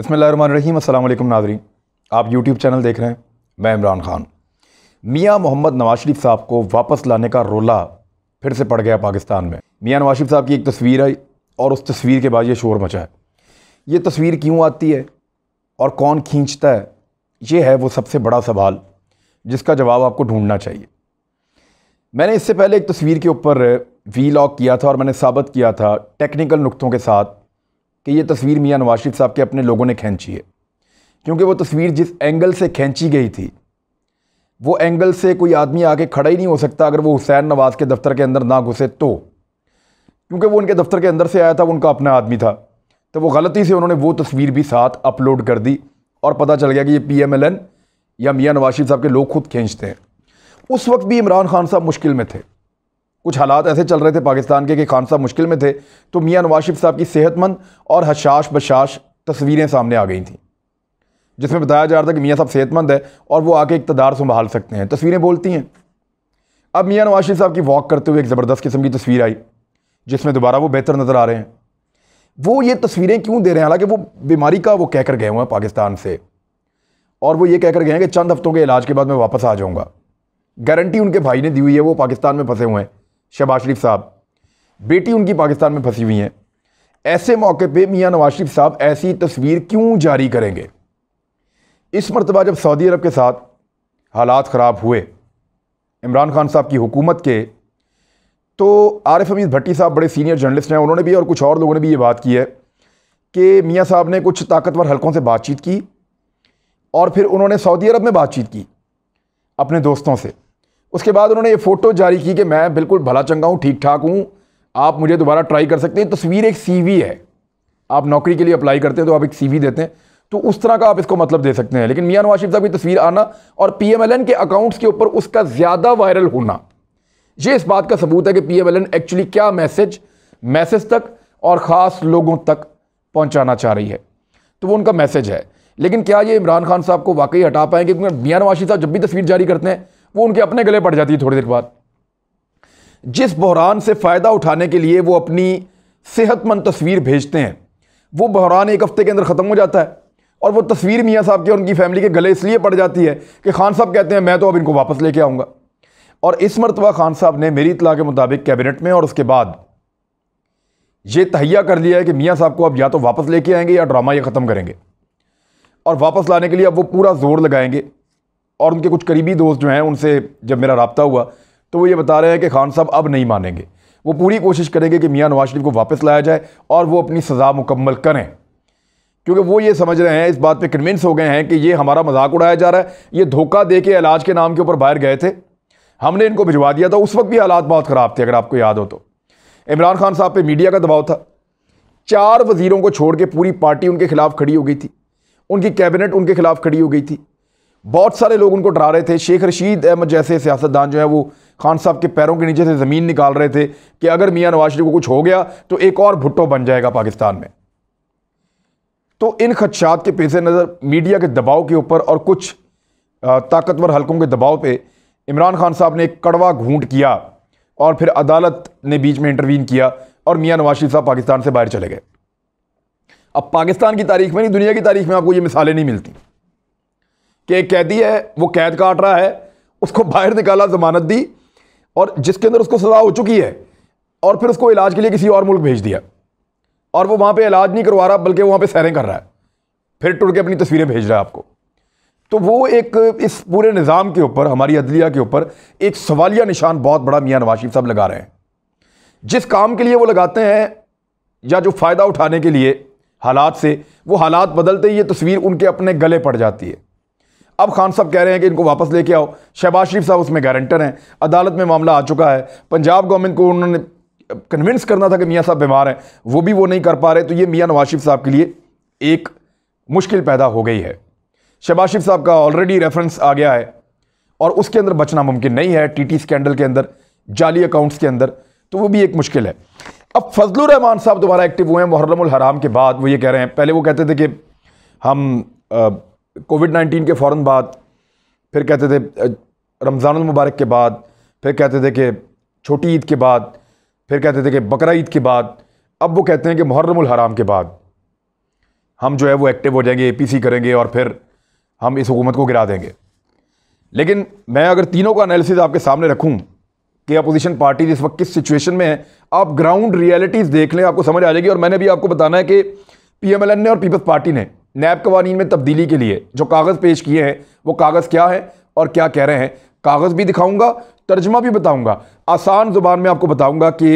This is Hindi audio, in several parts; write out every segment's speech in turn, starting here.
बसमीम अल्लाम नाजरीन आप यूट्यूब चैनल देख रहे हैं मैं इमरान ख़ान मियाँ मोहम्मद नवाज शरीफ साहब को वापस लाने का रोला फिर से पड़ गया पाकिस्तान में मियाँ नवाज शरीफ साहब की एक तस्वीर आई और उस तस्वीर के बाद ये शोर मचा है ये तस्वीर क्यों आती है और कौन खींचता है ये है वो सबसे बड़ा सवाल जिसका जवाब आपको ढूंढना चाहिए मैंने इससे पहले एक तस्वीर के ऊपर वी लॉक किया था और मैंने साबित किया था टेक्निकल नुकतों के साथ कि ये तस्वीर मियाँ नवाज शरीफ साहब के अपने लोगों ने खींची है क्योंकि वो तस्वीर जिस एंगल से खींची गई थी वो एंगल से कोई आदमी आके खड़ा ही नहीं हो सकता अगर वो हुसैन नवाज़ के दफ्तर के अंदर ना घुसे तो क्योंकि वो उनके दफ्तर के अंदर से आया था वो उनका अपना आदमी था तो वो गलती से उन्होंने वो तस्वीर भी साथ अपलोड कर दी और पता चल गया कि ये पी एम एल एन या मियाँ नवाज शरीफ साहब के लोग खुद खींचते हैं उस वक्त भी इमरान खान साहब मुश्किल में थे कुछ हालात ऐसे चल रहे थे पाकिस्तान के कि खान साहब मुश्किल में थे तो मियाँ नवाज शरीफ साहब की सेहतमंद और हशाश बशाश तस्वीरें सामने आ गई थी जिसमें बताया जा रहा था कि मियाँ साहब सेहतमंद है और वो आके इकतदार संभाल सकते हैं तस्वीरें बोलती हैं अब मियाँ नवाज साहब की वॉक करते हुए एक ज़बरदस्त किस्म की तस्वीर आई जिसमें दोबारा वो बेहतर नज़र आ रहे हैं वो ये तस्वीरें क्यों दे रहे हैं हालांकि वो बीमारी का वो कहकर गए हुए हैं पाकिस्तान से और वो ये कहकर गए हैं कि चंद हफ्तों के इलाज के बाद मैं वापस आ जाऊँगा गारंटी उनके भाई ने दी हुई है वो पाकिस्तान में फंसे हुए हैं शहबाज शरीफ साहब बेटी उनकी पाकिस्तान में फंसी हुई हैं ऐसे मौके पे मियाँ नवाज शरीफ साहब ऐसी तस्वीर क्यों जारी करेंगे इस मरतबा जब सऊदी अरब के साथ हालात ख़राब हुए इमरान खान साहब की हुकूमत के तो आरिफ हमीद भट्टी साहब बड़े सीनियर जर्नलिस्ट हैं उन्होंने भी और कुछ और लोगों ने भी ये बात की है कि मियाँ साहब ने कुछ ताकतवर हलकों से बातचीत की और फिर उन्होंने सऊदी अरब में बातचीत की अपने दोस्तों से उसके बाद उन्होंने ये फ़ोटो जारी की कि मैं बिल्कुल भला चंगा हूँ ठीक ठाक हूँ आप मुझे दोबारा ट्राई कर सकते हैं तस्वीर एक सी है आप नौकरी के लिए अप्लाई करते हैं तो आप एक सी देते हैं तो उस तरह का आप इसको मतलब दे सकते हैं लेकिन मियाँ नवाज साहब की तस्वीर आना और पी के अकाउंट्स के ऊपर उसका ज़्यादा वायरल होना ये इस बात का सबूत है कि पी एक्चुअली क्या मैसेज मैसेज तक और ख़ास लोगों तक पहुँचाना चाह रही है तो वो उनका मैसेज है लेकिन क्या ये इमरान खान साहब को वाकई हटा पाएंगे क्योंकि मियाँ नवाज साहब जब भी तस्वीर जारी करते हैं वो उनके अपने गले पड़ जाती है थोड़ी देर बाद जिस बहरान से फ़ायदा उठाने के लिए वो अपनी सेहतमंद तस्वीर भेजते हैं वो बहरान एक हफ़्ते के अंदर ख़त्म हो जाता है और वो तस्वीर मियाँ साहब की और उनकी फैमिली के गले इसलिए पड़ जाती है कि खान साहब कहते हैं मैं तो अब इनको वापस लेके आऊँगा और इस मरतबा खान साहब ने मेरी इतला के मुताबिक कैबिनेट में और उसके बाद ये तहैया कर लिया है कि मियाँ साहब को अब या तो वापस लेके आएंगे या ड्रामा ये ख़त्म करेंगे और वापस लाने के लिए अब वो पूरा ज़ोर लगाएंगे और उनके कुछ करीबी दोस्त जो हैं उनसे जब मेरा रबता हुआ तो वो ये बता रहे हैं कि खान साहब अब नहीं मानेंगे वो पूरी कोशिश करेंगे कि मियाँ नवाज शरीफ को वापस लाया जाए और वो अपनी सज़ा मुकम्मल करें क्योंकि वो ये समझ रहे हैं इस बात पे कन्विंस हो गए हैं कि ये हमारा मजाक उड़ाया जा रहा है ये धोखा दे के इलाज के नाम के ऊपर बाहर गए थे हमने इनको भिजवा दिया था उस वक्त भी हालात बहुत ख़राब थे अगर आपको याद हो तो इमरान खान साहब पर मीडिया का दबाव था चार वजीरों को छोड़ के पूरी पार्टी उनके खिलाफ खड़ी हो गई थी उनकी कैबिनेट उनके खिलाफ खड़ी हो गई थी बहुत सारे लोग उनको डरा रहे थे शेख रशीद अहमद जैसे सियासतदान जो है वो खान साहब के पैरों के नीचे से ज़मीन निकाल रहे थे कि अगर मियाँ नवाज शरीफ को कुछ हो गया तो एक और भुट्टो बन जाएगा पाकिस्तान में तो इन खदशात के पेश नज़र मीडिया के दबाव के ऊपर और कुछ ताकतवर हलकों के दबाव पर इमरान खान साहब ने एक कड़वा घूंट किया और फिर अदालत ने बीच में इंटरवीन किया और मियाँ नवाज शरीफ साहब पाकिस्तान से बाहर चले गए अब पाकिस्तान की तारीख में नहीं दुनिया की तारीख में आपको ये मिसालें नहीं मिलती कि एक कैदी है वो कैद काट रहा है उसको बाहर निकाला जमानत दी और जिसके अंदर उसको सज़ा हो चुकी है और फिर उसको इलाज के लिए किसी और मुल्क भेज दिया और वो वहाँ पे इलाज नहीं करवा रहा बल्कि वहाँ पे सैरें कर रहा है फिर टूट के अपनी तस्वीरें भेज रहा है आपको तो वो एक इस पूरे निज़ाम के ऊपर हमारी अदलिया के ऊपर एक सवालिया निशान बहुत बड़ा मियाँ नवाज शरीफ साहब लगा रहे हैं जिस काम के लिए वो लगाते हैं या जो फ़ायदा उठाने के लिए हालात से वो हालात बदलते ही ये तस्वीर उनके अपने गले पड़ जाती है अब खान साहब कह रहे हैं कि इनको वापस लेके आओ शहबाज शरीफ साहब उसमें गारंटर हैं अदालत में मामला आ चुका है पंजाब गवर्नमेंट को उन्होंने कन्विंस करना था कि मियाँ साहब बीमार हैं वो भी वो नहीं कर पा रहे तो ये मियाँ नवाज शरीफ साहब के लिए एक मुश्किल पैदा हो गई है शहबाज शरीफ साहब का ऑलरेडी रेफरेंस आ गया है और उसके अंदर बचना मुमकिन नहीं है टीटी स्कैंडल के अंदर जाली अकाउंट्स के अंदर तो वो भी एक मुश्किल है अब फजल रहमान साहब दोबारा एक्टिव हुए हैं मुहर्रम हराम के बाद वो ये कह रहे हैं पहले वो कहते थे कि हम आ, कोविड नाइन्टीन के फ़ौर बाद फिर कहते थे रमज़ानमबारक के बाद फिर कहते थे कि छोटी ईद के बाद फिर कहते थे कि बकरा ईद के बाद अब वो कहते हैं कि मुहर्रमुल हराम के बाद हम जो है वो एक्टिव हो जाएंगे एपीसी करेंगे और फिर हम इस हुकूमत को गिरा देंगे लेकिन मैं अगर तीनों का एनालिसिस आपके सामने रखूं कि अपोजिशन पार्टीज इस वक्त किस सिचुएशन में है आप ग्राउंड रियलिटीज़ देख लें आपको समझ आ जाएगी और मैंने भी आपको बताना है कि पी ने और पीपल्स पार्टी ने नैब कवानीन में तब्दीली के लिए जो कागज़ पेश किए हैं वो कागज़ क्या है और क्या कह रहे हैं कागज़ भी दिखाऊंगा तर्जमा भी बताऊंगा आसान ज़ुबान में आपको बताऊंगा कि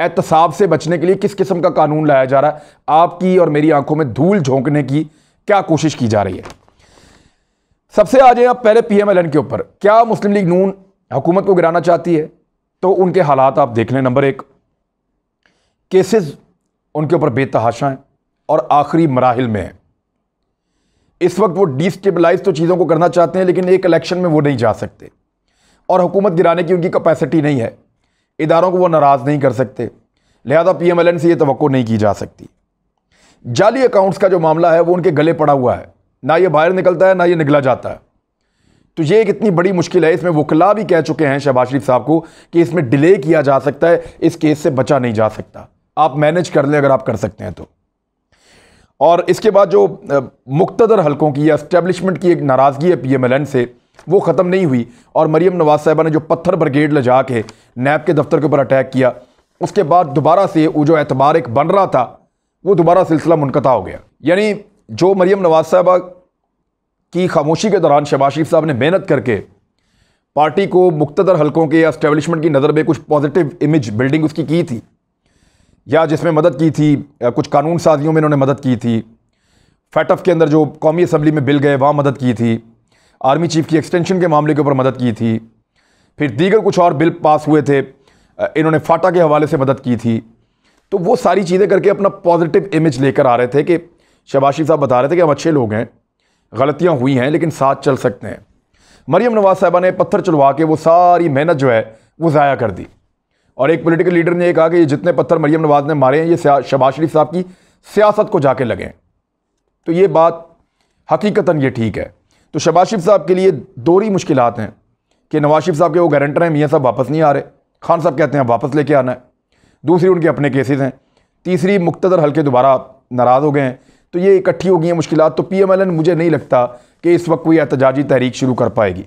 एहतसाब से बचने के लिए किस किस्म का कानून लाया जा रहा है आपकी और मेरी आंखों में धूल झोंकने की क्या कोशिश की जा रही है सबसे आ जाए आप पहले एन के ऊपर क्या मुस्लिम लीग नून हुकूमत को गिराना चाहती है तो उनके हालात आप देख लें नंबर एक केसेस उनके ऊपर बेतहाशा हैं और आखिरी मराहल में हैं इस वक्त वो डिस्टेबलाइज तो चीज़ों को करना चाहते हैं लेकिन एक इलेक्शन में वो नहीं जा सकते और हुकूमत गिराने की उनकी कैपेसिटी नहीं है इदारों को वो नाराज़ नहीं कर सकते लिहाजा पी एम एल एन से ये तो नहीं की जा सकती जाली अकाउंट्स का जो मामला है वो उनके गले पड़ा हुआ है ना ये बाहर निकलता है ना ये निकला जाता है तो ये एक इतनी बड़ी मुश्किल है इसमें वकला भी कह चुके हैं शहबाज शरीफ साहब को कि इसमें डिले किया जा सकता है इस केस से बचा नहीं जा सकता आप मैनेज कर लें अगर आप कर सकते हैं तो और इसके बाद जो मुख्तर हलकों की या इस्टेबलिशमेंट की एक नाराज़गी है पी एम एल एन से वो ख़त्म नहीं हुई और मरीम नवाज साहबा ने जो पत्थर ब्रिगेड ले जा के नैब के दफ्तर के ऊपर अटैक किया उसके बाद दोबारा से वो जो एतबार एक बन रहा था वो दोबारा सिलसिला मुनकता हो गया यानी जो मरीम नवाज साहबा की खामोशी के दौरान शहबाज शरीफ साहब ने मेहनत करके पार्टी को मुख्तर हलकों के या इस्टेबलिशमेंट की नज़र में कुछ पॉजिटिव इमेज बिल्डिंग उसकी की थी या जिसमें मदद की थी कुछ कानून साजियों में इन्होंने मदद की थी फैटफ के अंदर जो कौमी असम्बली में बिल गए वहाँ मदद की थी आर्मी चीफ की एक्सटेंशन के मामले के ऊपर मदद की थी फिर दीगर कुछ और बिल पास हुए थे इन्होंने फाटा के हवाले से मदद की थी तो वो सारी चीज़ें करके अपना पॉजिटिव इमेज लेकर आ रहे थे कि शबाशी साहब बता रहे थे कि हम अच्छे लोग हैं गलतियाँ हुई हैं लेकिन साथ चल सकते हैं मरियम नवाज साहबा ने पत्थर चलवा के वो सारी मेहनत जो है वो ज़ाया कर दी और एक पॉलिटिकल लीडर ने यह कहा कि ये जितने पत्थर मरियम नवाज ने मारे हैं ये शबाज शरीफ साहब की सियासत को जाके लगे तो ये बात हकीकता ये ठीक है तो शबाज शरीफ साहब के लिए दोहरी मुश्किल हैं कि नवाज शरीफ साहब के वो गारंटर हैं मियाँ साहब वापस नहीं आ रहे खान साहब कहते हैं वापस लेके आना है दूसरी उनके अपने केसेस हैं तीसरी मुख्तर हल्के दोबारा नाराज़ हो गए हैं तो ये इकट्ठी हो गई हैं मुश्किल तो पी एम एल एन मुझे नहीं लगता कि इस वक्त कोई एहतजाजी तहरीक शुरू कर पाएगी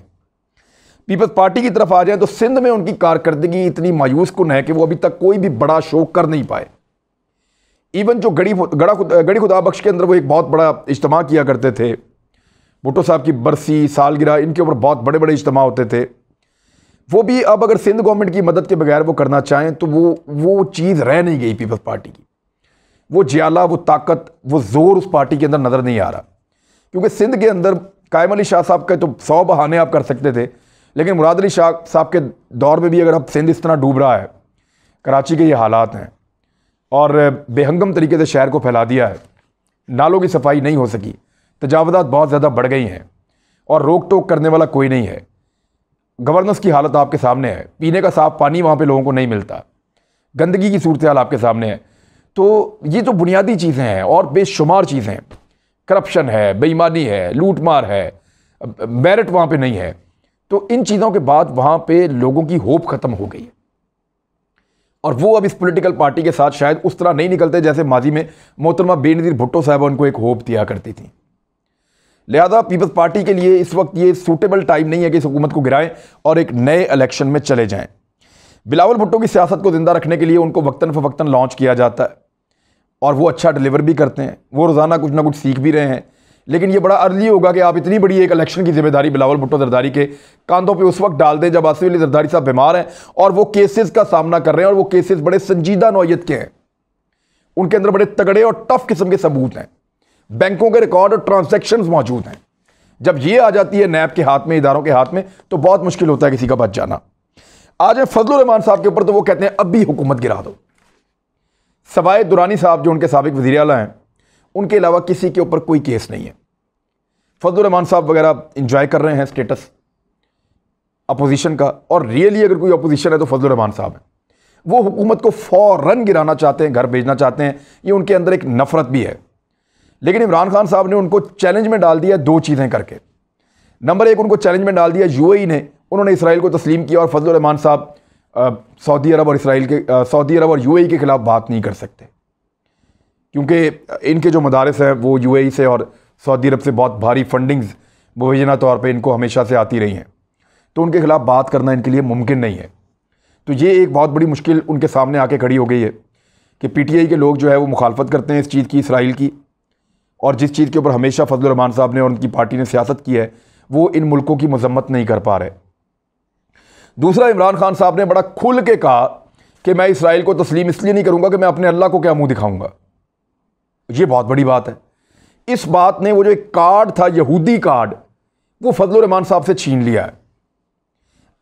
पीपल्स पार्टी की तरफ आ जाए तो सिंध में उनकी कारकर्दगी इतनी मायूस कन है कि वो अभी तक कोई भी बड़ा शो कर नहीं पाए इवन जो गड़ी गड़ा गड़ी खुदा बख्श के अंदर वो एक बहुत बड़ा इज्तम किया करते थे भुटो साहब की बरसी सालगिरह इनके ऊपर बहुत बड़े बड़े इज्तम होते थे वो भी अब अगर सिंध गवर्नमेंट की मदद के बगैर वो करना चाहें तो वो वो चीज़ रह नहीं गई पीपल्स पार्टी की वो जियाला वो ताकत वो ज़ोर उस पार्टी के अंदर नज़र नहीं आ रहा क्योंकि सिंध के अंदर कायम अली शाह साहब के तो सौ बहाने आप कर सकते थे लेकिन मुराद अली शाह साहब के दौर में भी अगर अब सिंध इस तरह डूब रहा है कराची के ये हालात हैं और बेहंगम तरीके से शहर को फैला दिया है नालों की सफाई नहीं हो सकी तजावज़ात बहुत ज़्यादा बढ़ गई हैं और रोक टोक करने वाला कोई नहीं है गवर्नेंस की हालत आपके सामने है पीने का साफ़ पानी वहाँ पे लोगों को नहीं मिलता गंदगी की सूरत हाल आपके सामने है तो ये तो बुनियादी चीज़ें हैं और बेशुमार चीज़ें हैं करप्शन है बेईमानी है लूट मार है मेरिट वहाँ पे नहीं है तो इन चीज़ों के बाद वहाँ पे लोगों की होप ख़त्म हो गई और वो अब इस पॉलिटिकल पार्टी के साथ शायद उस तरह नहीं निकलते जैसे माजी में मोहतरमा बेनज़ीर भुट्टो साहब उनको एक होप दिया करती थी लिहाजा पीपल्स पार्टी के लिए इस वक्त ये सूटेबल टाइम नहीं है कि इस हुकूमत को गिराएं और एक नए इलेक्शन में चले जाएं बिलावल भुट्टो की सियासत को ज़िंदा रखने के लिए उनको वक्ता फ़वक्ता लॉन्च किया जाता है और वो अच्छा डिलीवर भी करते हैं वो रोज़ाना कुछ ना कुछ सीख भी रहे हैं लेकिन ये बड़ा अर्ली होगा कि आप इतनी बड़ी एक इलेक्शन की जिम्मेदारी बिलावल भुट्टो जरदारी के कांधों पे उस वक्त डाल दें जब आसिफ अली जरदारी साहब बीमार हैं और वो केसेस का सामना कर रहे हैं और वो केसेस बड़े संजीदा नौयत के हैं उनके अंदर बड़े तगड़े और टफ किस्म के सबूत हैं बैंकों के रिकॉर्ड और ट्रांजेक्शन मौजूद हैं जब ये आ जाती है नैब के हाथ में इदारों के हाथ में तो बहुत मुश्किल होता है किसी का बच जाना आज फजल रहमान साहब के ऊपर तो वो कहते हैं अब भी हुकूमत गिरा दो सवाए दुरानी साहब जो उनके सबक वजी अला हैं उनके अलावा किसी के ऊपर कोई केस नहीं है फजलरहमान साहब वगैरह इंजॉय कर रहे हैं स्टेटस अपोजिशन का और रियली अगर कोई अपोजिशन है तो फजलरहमान साहब हैं वो हुकूमत को फ़ौर गिराना चाहते हैं घर भेजना चाहते हैं ये उनके अंदर एक नफ़रत भी है लेकिन इमरान खान साहब ने उनको चैलेंज में डाल दिया दो चीज़ें करके नंबर एक उनको चैलेंज में डाल दिया यू ने उन्होंने इसराइल को तस्लीम किया और फजल रहमान साहब सऊदी अरब और इसराइल के सऊदी अरब और यू के खिलाफ बात नहीं कर सकते क्योंकि इनके जो मदारस हैं वो यू e से और सऊदी अरब से बहुत भारी फंडिंग्स मुबैना तौर पर इनको हमेशा से आती रही हैं तो उनके ख़िलाफ़ बात करना इनके लिए मुमकिन नहीं है तो ये एक बहुत बड़ी मुश्किल उनके सामने आके खड़ी हो गई है कि पीटीआई के लोग जो है वो मुखालफत करते हैं इस चीज़ की इसराइल की और जिस चीज़ के ऊपर हमेशा फजल रहमान साहब ने और उनकी पार्टी ने सियासत की है वो इन मुल्कों की मजम्मत नहीं कर पा रहे दूसरा इमरान खान साहब ने बड़ा खुल के कहा कि मैं इसराइल को तस्लीम इसलिए नहीं करूँगा कि मैं अपने अल्लाह को क्या मुँह दिखाऊँगा ये बहुत बड़ी बात है इस बात ने वो जो एक कार्ड था यहूदी कार्ड वो फजल रहमान साहब से छीन लिया है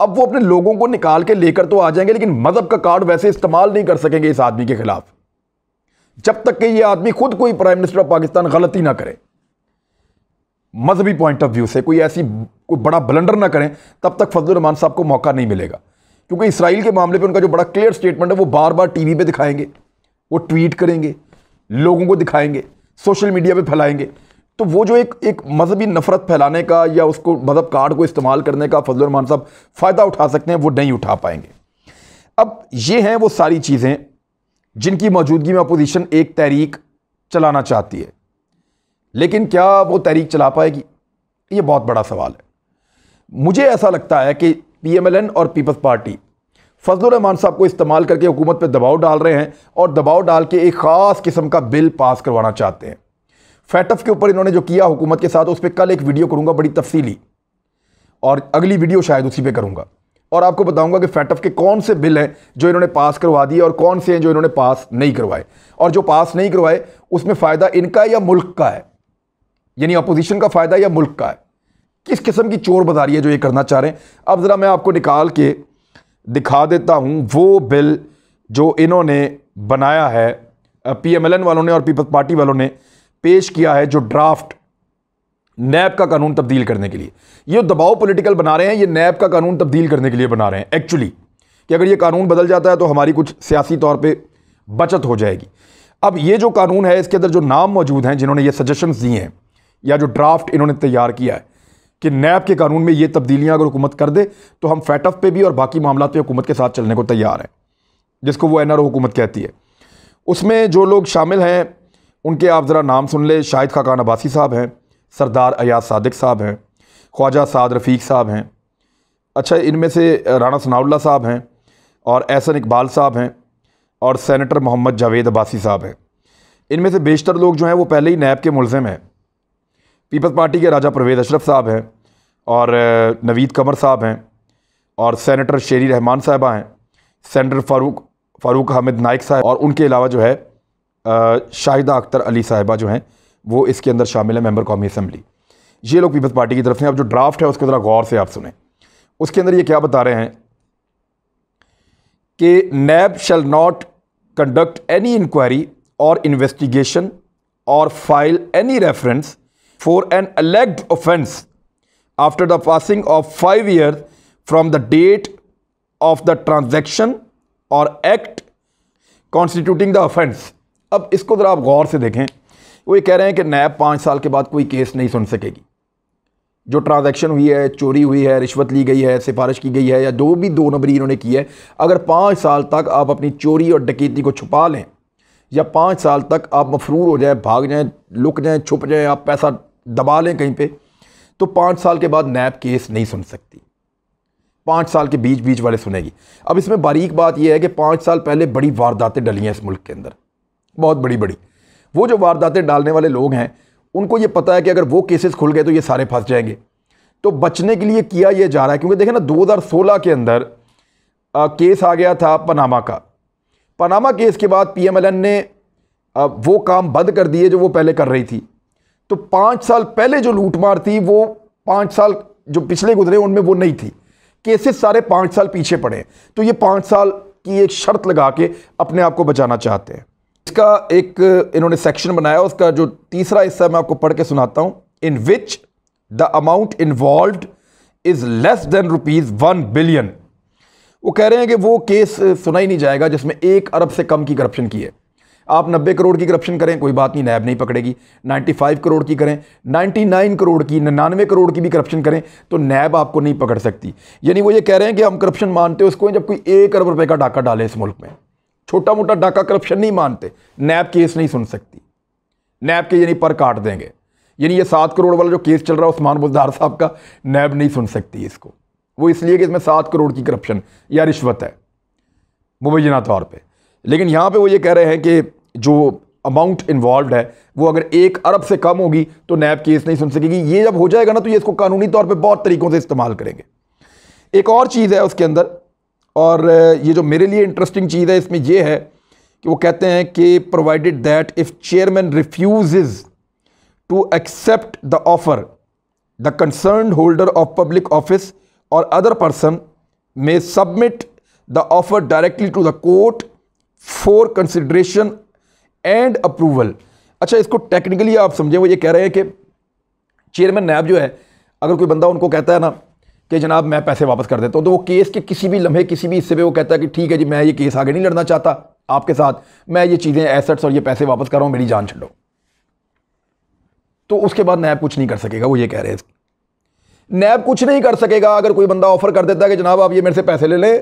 अब वो अपने लोगों को निकाल के लेकर तो आ जाएंगे लेकिन मज़हब का कार्ड वैसे इस्तेमाल नहीं कर सकेंगे इस आदमी के ख़िलाफ़ जब तक कि ये आदमी खुद कोई प्राइम मिनिस्टर ऑफ पाकिस्तान गलती ना करे मजहबी पॉइंट ऑफ व्यू से कोई ऐसी कोई बड़ा ब्लंडर ना करें तब तक फजल रहमान साहब को मौका नहीं मिलेगा क्योंकि इसराइल के मामले पर उनका जो बड़ा क्लियर स्टेटमेंट है वो बार बार टी पे दिखाएंगे वो ट्वीट करेंगे लोगों को दिखाएंगे सोशल मीडिया पे फैलाएंगे तो वो जो एक एक मजहबी नफरत फैलाने का या उसको मजहब कार्ड को इस्तेमाल करने का फजलरमान साहब फ़ायदा उठा सकते हैं वो नहीं उठा पाएंगे अब ये हैं वो सारी चीज़ें जिनकी मौजूदगी में अपोजिशन एक तहरीक चलाना चाहती है लेकिन क्या वो तहरीक चला पाएगी ये बहुत बड़ा सवाल है मुझे ऐसा लगता है कि पीएमएलएन और पीपल्स पार्टी फजल रहमान साहब को इस्तेमाल करके हुकूमत पर दबाव डाल रहे हैं और दबाव डाल के एक ख़ास किस्म का बिल पास करवाना चाहते हैं फैटफ के ऊपर इन्होंने जो किया हुकूमत के साथ उस पर कल एक वीडियो करूँगा बड़ी तफसीली और अगली वीडियो शायद उसी पर करूँगा और आपको बताऊँगा कि फैटफ के कौन से बिल हैं जो इन्होंने पास करवा दिए और कौन से हैं जो इन्होंने पास नहीं करवाए और जो पास नहीं करवाए उसमें फ़ायदा इनका या मुल्क का है यानी अपोजिशन का फ़ायदा या मुल्क का है किस किस्म की चोर बाजारी है जो ये करना चाह रहे हैं अब ज़रा मैं आपको निकाल के दिखा देता हूँ वो बिल जो इन्होंने बनाया है पीएमएलएन वालों ने और पीपल्स पार्टी वालों ने पेश किया है जो ड्राफ्ट नैब का कानून तब्दील करने के लिए ये दबाव पॉलिटिकल बना रहे हैं ये नैब का कानून तब्दील करने के लिए बना रहे हैं एक्चुअली कि अगर ये कानून बदल जाता है तो हमारी कुछ सियासी तौर पे बचत हो जाएगी अब ये जो कानून है इसके अंदर जो नाम मौजूद हैं जिन्होंने ये सजेशन दिए हैं या जो ड्राफ्ट इन्होंने तैयार किया है कि नैब के कानून में ये तब्दीलियाँ अगर हुकूमत कर दे तो हम फैटअप पे भी और बाकी मामला पे हुकूमत के साथ चलने को तैयार हैं जिसको वो एन आर हुकूमत कहती है उसमें जो लोग शामिल हैं उनके आप ज़रा नाम सुन लें शाहिद खाकान अब्बासी साहब हैं सरदार अयाज सादिक साहब हैं ख्वाजा साद रफ़ीक साहब हैं अच्छा इनमें से राना सनाउल्ला साहब हैं और एहसन इकबाल साहब हैं और सैनटर मोहम्मद जावेद अब्बासी साहब हैं इनमें से बेशतर लोग जो हैं वो पहले ही नैब के मुलम हैं पीपल्स पार्टी के राजा परवेज़ अशरफ साहब हैं और नवीद कमर साहब हैं और सेनेटर शेरी रहमान साहबा हैं सेनेटर फारूक फारूक हामिद नाइक साहब और उनके अलावा जो है शाहिदा अख्तर अली साहबा जो हैं वो इसके अंदर शामिल है मेंबर कौमी असम्बली ये लोग पीपल्स पार्टी की तरफ से अब जो ड्राफ्ट है उसके ज़रा गौर से आप सुने उसके अंदर ये क्या बता रहे हैं कि NAB shall not conduct any inquiry और इन्वेस्टिगेशन और file any reference for an alleged offence after the passing of 5 years from the date of the transaction और एक्ट कॉन्स्टिट्यूटिंग द ऑफेंस अब इसको ज़रा आप गौर से देखें वो ये कह रहे हैं कि नैब पाँच साल के बाद कोई केस नहीं सुन सकेगी जो ट्रांजैक्शन हुई है चोरी हुई है रिश्वत ली गई है सिफारिश की गई है या जो भी दो नंबरी इन्होंने की है अगर पाँच साल तक आप अपनी चोरी और डकैती को छुपा लें या पाँच साल तक आप मफरूर हो जाए भाग जाएँ लुक जाएँ छुप जाएँ आप पैसा दबा लें कहीं पर तो पाँच साल के बाद नैब केस नहीं सुन सकती पाँच साल के बीच बीच वाले सुनेगी अब इसमें बारीक बात यह है कि पाँच साल पहले बड़ी वारदातें डली हैं इस मुल्क के अंदर बहुत बड़ी बड़ी वो जो वारदातें डालने वाले लोग हैं उनको ये पता है कि अगर वो केसेस खुल गए तो ये सारे फंस जाएंगे तो बचने के लिए किया ये जा रहा है क्योंकि देखें ना 2016 के अंदर आ, केस आ गया था पनामा का पनामा केस के बाद एन ने आ, वो काम बंद कर दिए जो वो पहले कर रही थी तो पांच साल पहले जो लूटमार थी वो पांच साल जो पिछले गुजरे उनमें वो नहीं थी केसेस सारे पांच साल पीछे पड़े तो ये पांच साल की एक शर्त लगा के अपने आप को बचाना चाहते हैं इसका एक इन्होंने सेक्शन बनाया उसका जो तीसरा हिस्सा मैं आपको पढ़ के सुनाता हूँ in which the amount involve is less than rupees one billion वो कह रहे हैं कि वो केस सुना ही नहीं जाएगा जिसमें एक अरब से कम की करप्शन की है आप 90 करोड़ की करप्शन करें कोई बात नहीं नैब नहीं पकड़ेगी 95 करोड़ की करें 99 करोड़ की निन्यानवे करोड़ की भी करप्शन करें तो नैब आपको नहीं पकड़ सकती यानी वो ये कह रहे हैं कि हम करप्शन मानते उसको जब कोई एक अरब रुपये का डाका डाले इस मुल्क में छोटा मोटा डाका करप्शन नहीं मानते नैब केस नहीं सुन सकती नैब के यानी पर काट देंगे यानी ये सात करोड़ वाला जो केस चल रहा है उस्मान बुजदार साहब का नैब नहीं सुन सकती इसको वो इसलिए कि इसमें सात करोड़ की करप्शन या रिश्वत है मुबैना तौर पर लेकिन यहाँ पे वो ये कह रहे हैं कि जो अमाउंट इन्वॉल्व है वो अगर एक अरब से कम होगी तो नैब केस नहीं सुन सकेगी ये जब हो जाएगा ना तो ये इसको कानूनी तौर पे बहुत तरीक़ों से इस्तेमाल करेंगे एक और चीज़ है उसके अंदर और ये जो मेरे लिए इंटरेस्टिंग चीज़ है इसमें यह है कि वो कहते हैं कि provided that if chairman refuse to accept the offer the concern holder of public office और other person may submit the offer directly to the court for consideration and approval अच्छा इसको टेक्निकली आप समझें वो ये कह रहे हैं कि चेयरमैन नैब जो है अगर कोई बंदा उनको कहता है ना कि जनाब मैं पैसे वापस कर देता हूँ तो वो केस के किसी भी लम्हे किसी भी हिस्से पे वो कहता है कि ठीक है जी मैं ये केस आगे नहीं लड़ना चाहता आपके साथ मैं ये चीज़ें एसेट्स और ये पैसे वापस कर रहा हूँ मेरी जान छो तो उसके बाद नैब कुछ नहीं कर सकेगा वो ये कह रहे हैं नैब कुछ नहीं कर सकेगा अगर कोई बंदा ऑफर कर देता है कि जनाब आप ये मेरे से पैसे ले लें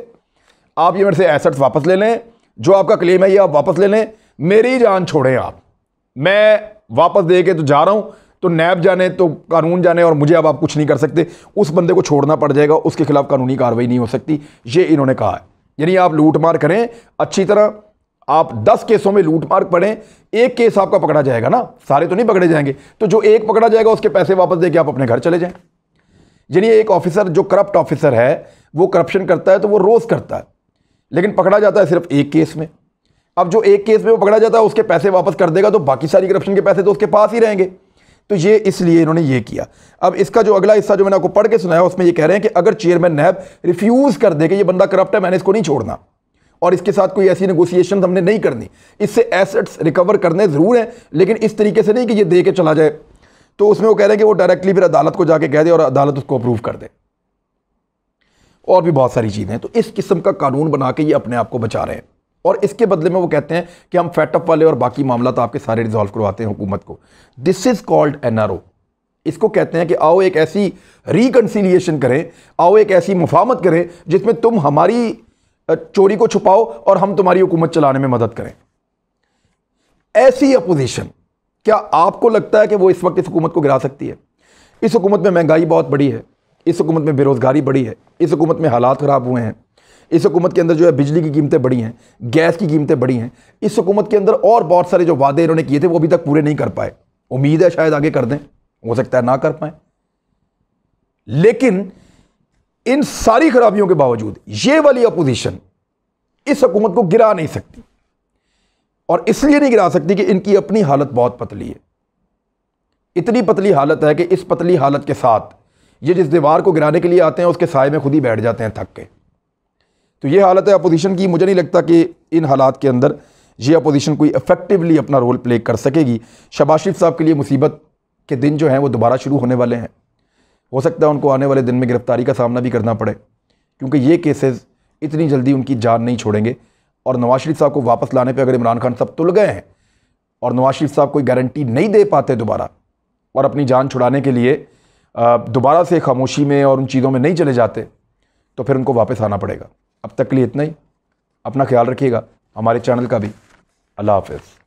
आप ये मेरे से एसेट्स वापस ले लें जो आपका क्लेम है ये आप वापस ले लें मेरी जान छोड़ें आप मैं वापस दे के तो जा रहा हूँ तो नैब जाने तो कानून जाने और मुझे अब आप कुछ नहीं कर सकते उस बंदे को छोड़ना पड़ जाएगा उसके खिलाफ कानूनी कार्रवाई नहीं हो सकती ये इन्होंने कहा है यानी आप लूटमार करें अच्छी तरह आप 10 केसों में लूटमार पड़ें एक केस आपका पकड़ा जाएगा ना सारे तो नहीं पकड़े जाएंगे तो जो एक पकड़ा जाएगा उसके पैसे वापस दे के आप अपने घर चले जाएं यानी एक ऑफिसर जो करप्ट ऑफिसर है वो करप्शन करता है तो वो रोज़ करता है लेकिन पकड़ा जाता है सिर्फ एक केस में अब जो एक केस में वो पकड़ा जाता है उसके पैसे वापस कर देगा तो बाकी सारी करप्शन के पैसे तो उसके पास ही रहेंगे तो ये इसलिए इन्होंने ये किया अब इसका जो अगला हिस्सा जो मैंने आपको पढ़ के सुनाया उसमें ये कह रहे हैं कि अगर चेयरमैन नैब रिफ्यूज़ कर दे कि ये बंदा करप्ट है मैंने इसको नहीं छोड़ना और इसके साथ कोई ऐसी नेगोशिएशन हमने नहीं करनी इससे एसेट्स रिकवर करने ज़रूर हैं लेकिन इस तरीके से नहीं कि ये दे के चला जाए तो उसमें वो कह रहे हैं कि वो डायरेक्टली फिर अदालत को जाके कह दे और अदालत उसको अप्रूव कर दे और भी बहुत सारी चीज़ें तो इस किस्म का कानून बना के ये अपने आप को बचा रहे हैं और इसके बदले में वो कहते हैं कि हम फैटअप वाले और बाकी मामला तो आपके सारे रिजॉल्व करवाते हैं हुकूमत को दिस इज़ कॉल्ड एन इसको कहते हैं कि आओ एक ऐसी रिकन्सिलिएशन करें आओ एक ऐसी मुफामत करें जिसमें तुम हमारी चोरी को छुपाओ और हम तुम्हारी हुकूमत चलाने में मदद करें ऐसी अपोजिशन क्या आपको लगता है कि वो इस वक्त इस हुकूमत को गिरा सकती है इस हुकूमत में महंगाई बहुत बड़ी है इस हुकूमत में बेरोज़गारी बढ़ी है इस हुकूमत में हालात ख़राब हुए हैं इस हुकूमत के अंदर जो है बिजली की कीमतें बढ़ी हैं गैस की कीमतें बढ़ी हैं इस हुकूमत के अंदर और बहुत सारे जो वादे इन्होंने किए थे वो अभी तक पूरे नहीं कर पाए उम्मीद है शायद आगे कर दें हो सकता है ना कर पाए लेकिन इन सारी खराबियों के बावजूद ये वाली अपोजिशन इस हकूमत को गिरा नहीं सकती और इसलिए नहीं गिरा सकती कि इनकी अपनी हालत बहुत पतली है इतनी पतली हालत है कि इस पतली हालत के साथ ये जिस दीवार को गिराने के लिए आते हैं उसके साय में खुद ही बैठ जाते हैं थक के तो ये हालत है अपोजिशन की मुझे नहीं लगता कि इन हालात के अंदर ये अपोजिशन कोई इफेक्टिवली अपना रोल प्ले कर सकेगी शबाज शरीफ साहब के लिए मुसीबत के दिन जो हैं वो दोबारा शुरू होने वाले हैं हो सकता है उनको आने वाले दिन में गिरफ़्तारी का सामना भी करना पड़े क्योंकि ये केसेस इतनी जल्दी उनकी जान नहीं छोड़ेंगे और नवाज शरीफ साहब को वापस लाने पर अगर इमरान खान साहब तुल गए हैं और नवाज शरीफ साहब कोई गारंटी नहीं दे पाते दोबारा और अपनी जान छुड़ाने के लिए दोबारा से खामोशी में और उन चीज़ों में नहीं चले जाते तो फिर उनको वापस आना पड़ेगा अब तक के लिए इतना ही अपना ख्याल रखिएगा हमारे चैनल का भी अल्लाह हाफिज़